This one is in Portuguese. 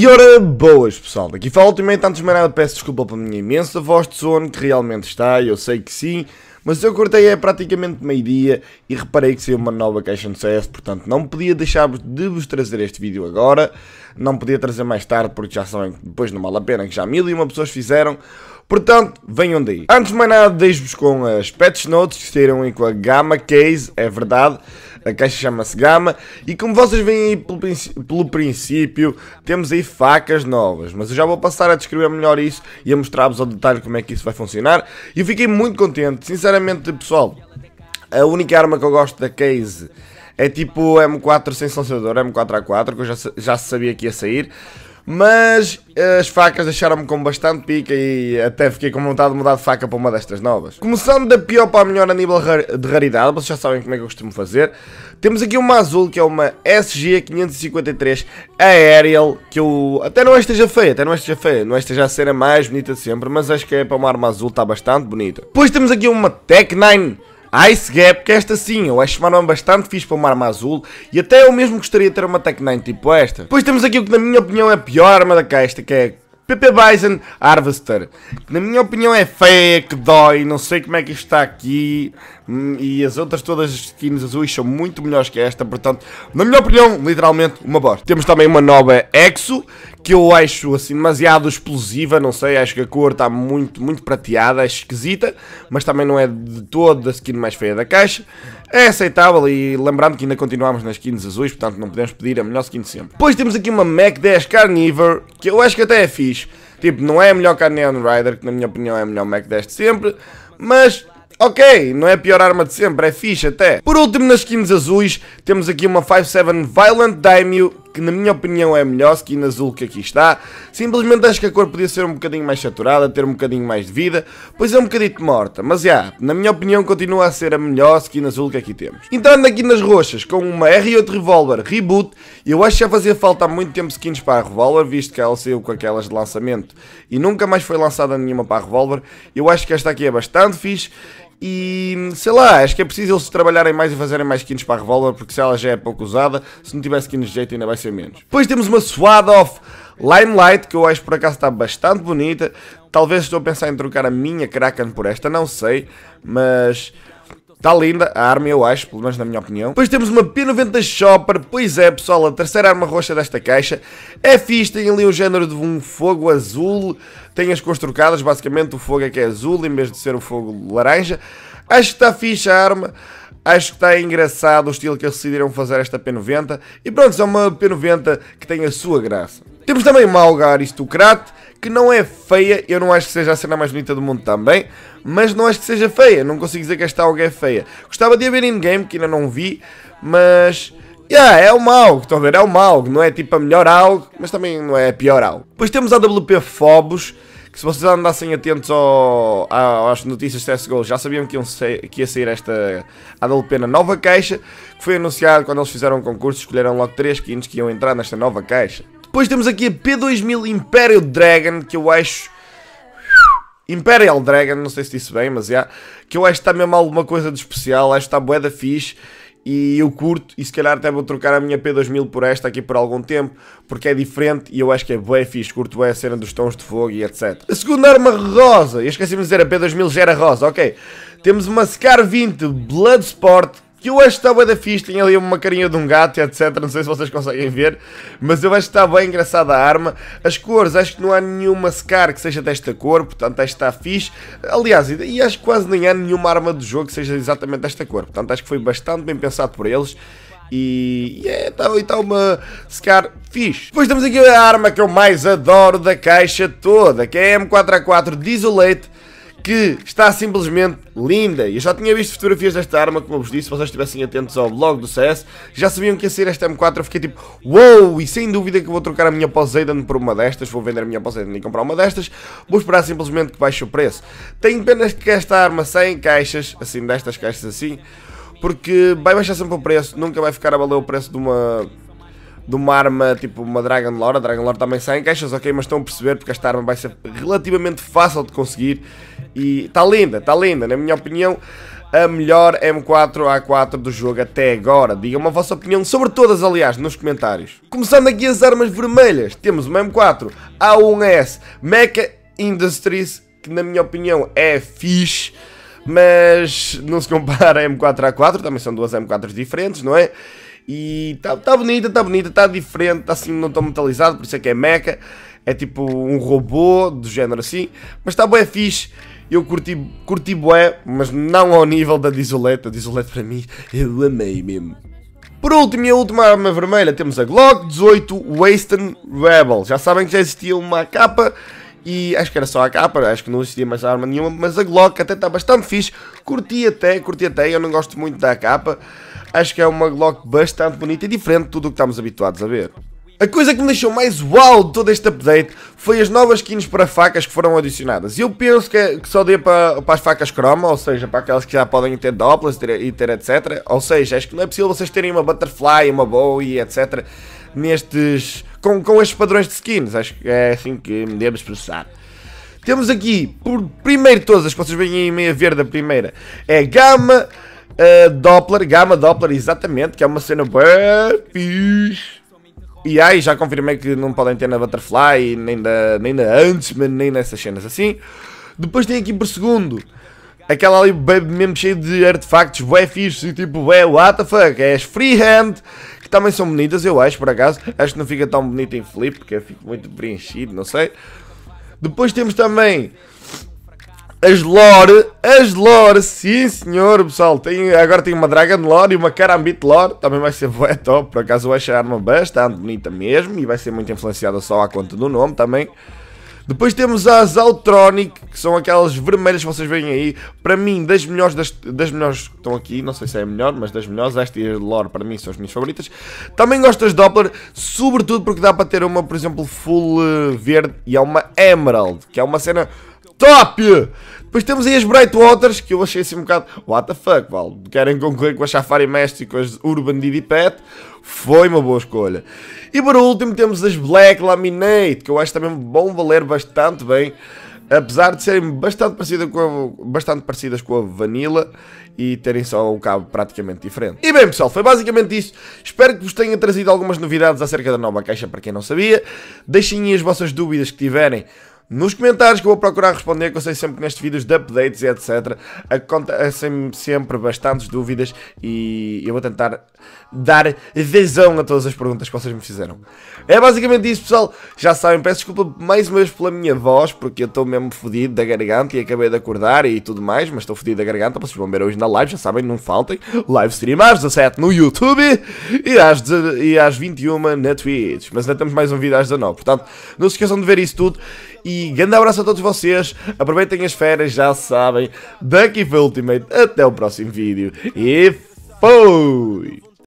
E ora, boas pessoal, daqui fala ultimamente, antes de mais nada peço desculpa pela minha imensa voz de sono, que realmente está, eu sei que sim, mas eu cortei é praticamente meio-dia e reparei que saiu uma nova caixa no CS, portanto não podia deixar de vos trazer este vídeo agora, não podia trazer mais tarde porque já sabem que depois não vale a pena, que já mil e uma pessoas fizeram, Portanto, venham daí. Antes de mais nada, deixo-vos com as patch notes que saíram aí com a Gamma Case, é verdade a caixa chama-se Gama. E como vocês veem aí pelo, pelo, princípio, temos aí facas novas. Mas eu já vou passar a descrever melhor isso e a mostrar-vos ao detalhe como é que isso vai funcionar. E eu fiquei muito contente, sinceramente pessoal. A única arma que eu gosto da Case é tipo M4 sem silenciador, M4A4, que eu já, já sabia que ia sair. Mas eh, as facas deixaram-me com bastante pica e até fiquei com vontade de mudar de faca para uma destas novas. Começando da pior para a melhor a nível de raridade, vocês já sabem como é que eu costumo fazer. Temos aqui uma azul que é uma SG553 Aerial, que eu até não é esteja feia, até não é esteja feia, não é esteja a cena mais bonita de sempre, mas acho que é para uma arma azul está bastante bonita. Depois temos aqui uma Tech 9 Ice Gap, que esta sim, eu acho uma arma bastante fixe para uma arma azul e até eu mesmo gostaria de ter uma Tech 9 tipo esta. Depois temos aqui o que na minha opinião é a pior arma da caixa, que é PP Bison Harvester, que na minha opinião é feia, que dói, não sei como é que isto está aqui, hum, e as outras todas as skins azuis são muito melhores que esta, portanto, na minha opinião, literalmente uma bosta. Temos também uma nova Exo, que eu acho assim demasiado explosiva, não sei, acho que a cor está muito, muito prateada, é esquisita, mas também não é de todo a skin mais feia da caixa. É aceitável e lembrando que ainda continuamos nas skins azuis, portanto não podemos pedir a melhor skin de sempre. Depois temos aqui uma Mac 10 Carnivore, que eu acho que até é fixe. Tipo, não é a melhor que Neon Rider, que na minha opinião é a melhor Mac 10 de sempre, mas Ok, não é a pior arma de sempre, é fixe até. Por último, nas skins azuis, temos aqui uma 57 Violent Daimyo, que na minha opinião é a melhor skin azul que aqui está. Simplesmente acho que a cor podia ser um bocadinho mais saturada, ter um bocadinho mais de vida, pois é um bocadito morta. Mas já, na minha opinião continua a ser a melhor skin azul que aqui temos. Entrando aqui nas roxas, com uma R8 Revolver Reboot, eu acho que já fazia falta há muito tempo skins para a Revolver, visto que ela saiu com aquelas de lançamento e nunca mais foi lançada nenhuma para a Revolver. Eu acho que esta aqui é bastante fixe e sei lá, acho que é preciso eles trabalharem mais e fazerem mais skins para a revólver, porque se ela já é pouco usada, se não tiver skins de jeito ainda vai ser menos. Depois temos uma Swad of Limelight, que eu acho por acaso está bastante bonita. Talvez estou a pensar em trocar a minha Kraken por esta, não sei, mas Está linda a arma, eu acho, pelo menos na minha opinião. Depois temos uma P90 Shopper. Pois é, pessoal, a terceira arma roxa desta caixa. É fixe, tem ali o um género de um fogo azul. Tem as cores trocadas, basicamente o fogo é que é azul em vez de ser o fogo laranja. Acho que está fixe a arma. Acho que está engraçado o estilo que eles decidiram fazer esta P90. E pronto, é uma P90 que tem a sua graça. Temos também uma Algar Aristocrate que não é feia, eu não acho que seja a cena mais bonita do mundo também, mas não acho que seja feia, não consigo dizer que esta algo é feia. Gostava de a ver in-game, que ainda não vi, mas... Yeah, é uma algo, estão a ver, é uma algo, não é tipo a melhor algo, mas também não é a pior algo. Depois temos a WP Phobos, que se vocês andassem atentos ao, ao, às notícias de CSGO, já sabiam que, iam, que ia sair esta AWP na nova caixa, que foi anunciado quando eles fizeram o um concurso, escolheram logo 3 skins que iam entrar nesta nova caixa. Depois temos aqui a P2000 Imperial Dragon, que eu acho... Imperial Dragon, não sei se disse bem, mas é. Yeah, que eu acho que está mesmo alguma coisa de especial, acho que está bué da fixe e eu curto e se calhar até vou trocar a minha P2000 por esta aqui por algum tempo, porque é diferente e eu acho que é bem fixe, curto bem a cena dos tons de fogo e etc. A segunda arma rosa, eu esqueci-me de dizer, a P2000 já era rosa, ok. Temos uma Scar 20 Bloodsport, que eu acho que está bem da fixe, tem ali uma carinha de um gato, etc, não sei se vocês conseguem ver, mas eu acho que está bem engraçada a arma, as cores, acho que não há nenhuma Scar que seja desta cor, portanto esta está fixe, aliás, e acho que quase nem há nenhuma arma do jogo que seja exatamente desta cor, portanto acho que foi bastante bem pensado por eles, e é, está tá uma Scar fixe. Depois temos aqui a arma que eu mais adoro da caixa toda, que é a M4A4 Desolate, que está simplesmente linda. Eu já tinha visto fotografias desta arma, como eu vos disse, se vocês estivessem atentos ao blog do CS, já sabiam que ia ser esta M4, eu fiquei tipo, uou, wow! e sem dúvida que vou trocar a minha Poseidon por uma destas, vou vender a minha Poseidon e comprar uma destas, vou esperar simplesmente que baixe o preço. Tenho pena que esta arma sem caixas, assim, destas caixas assim, porque vai baixar sempre o preço, nunca vai ficar a valer o preço de uma de uma arma tipo uma Dragon Lore. A Dragon Lore também sai em caixas, ok, mas estão a perceber porque esta arma vai ser relativamente fácil de conseguir e está linda, está linda, na minha opinião a melhor M4A4 do jogo até agora. Digam a vossa opinião sobre todas, aliás, nos comentários. Começando aqui as armas vermelhas, temos uma M4 A1S Mecha Industries, que na minha opinião é fixe, mas não se compara a M4A4, também são duas M4s diferentes, não é? E está tá bonita, está bonita, está diferente, está assim não tão metalizado, por isso é que é mecha. É tipo um robô, do género assim. Mas está bué fixe. Eu curti, curti bué, mas não ao nível da Disolete. A para mim, eu amei mesmo. Por último e a última arma vermelha, temos a Glock 18 Western Rebel. Já sabem que já existia uma capa e acho que era só a capa, acho que não existia mais arma nenhuma, mas a Glock até está bastante fixe, curti até, curti até, eu não gosto muito da capa, acho que é uma Glock bastante bonita e diferente de tudo o que estamos habituados a ver. A coisa que me deixou mais uau de todo este update foi as novas skins para facas que foram adicionadas. Eu penso que, é, que só dê para, para, as facas croma, ou seja, para aquelas que já podem ter doppler e ter etc. Ou seja, acho que não é possível vocês terem uma butterfly, uma bowie, etc. Nestes. Com, com estes padrões de skins. Acho que é assim que me devo expressar. Temos aqui, por primeiro todas, as que vocês veem aí em meia verde, a primeira é Gama uh, Doppler, Gama Doppler, exatamente, que é uma cena bem fixe e aí já confirmei que não podem ter na Butterfly, nem da, nem da Huntsman, nem nessas cenas assim. Depois tem aqui por segundo. Aquela ali mesmo cheia de artefactos bué fixe, tipo bué what the fuck, é as freehand, que também são bonitas eu acho, por acaso. Acho que não fica tão bonita em flip, porque eu fico muito preenchido, não sei. Depois temos também as lore, as lore, sim senhor, pessoal. Tem, agora tem uma Dragon Lore e uma Karambit Lore. Também vai ser bué top. Por acaso vai ser arma bastante bonita mesmo. E vai ser muito influenciada só à conta do nome também. Depois temos as Altronic, que são aquelas vermelhas que vocês veem aí. Para mim, das melhores, das, das melhores que estão aqui, não sei se é a melhor, mas das melhores, esta e a Lore para mim são as minhas favoritas. Também gosto das Doppler, sobretudo porque dá para ter uma, por exemplo, full eh, verde e é uma Emerald, que é uma cena top! Depois temos aí as Waters que eu achei assim um bocado. What the fuck, Val? Querem concorrer com a Safari Mestre e com as Urban Didi Pet? Foi uma boa escolha. E por último temos as Black Laminate, que eu acho também bom valer bastante bem. Apesar de serem bastante, parecida com a, bastante parecidas com a Vanilla e terem só um cabo praticamente diferente. E bem pessoal, foi basicamente isso. Espero que vos tenha trazido algumas novidades acerca da nova caixa para quem não sabia. Deixem aí as vossas dúvidas que tiverem nos comentários que eu vou procurar responder, que eu sei sempre que nestes vídeos de updates e etc. acontecem eh, sempre bastantes dúvidas e eu vou tentar dar visão a todas as perguntas que vocês me fizeram. É basicamente isso, pessoal. Já sabem, peço desculpa mais uma vez pela minha voz, porque eu estou mesmo fodido da garganta e acabei de acordar e tudo mais, mas estou fodido da garganta. Vocês vão ver hoje na live, já sabem, não faltem. Live às 17 no YouTube e às, e às 21 na Twitch. Mas ainda temos mais um vídeo às 19, portanto, não se esqueçam de ver isso tudo. E grande abraço a todos vocês. Aproveitem as férias, já sabem. Daqui foi Ultimate. Até o próximo vídeo. E fui!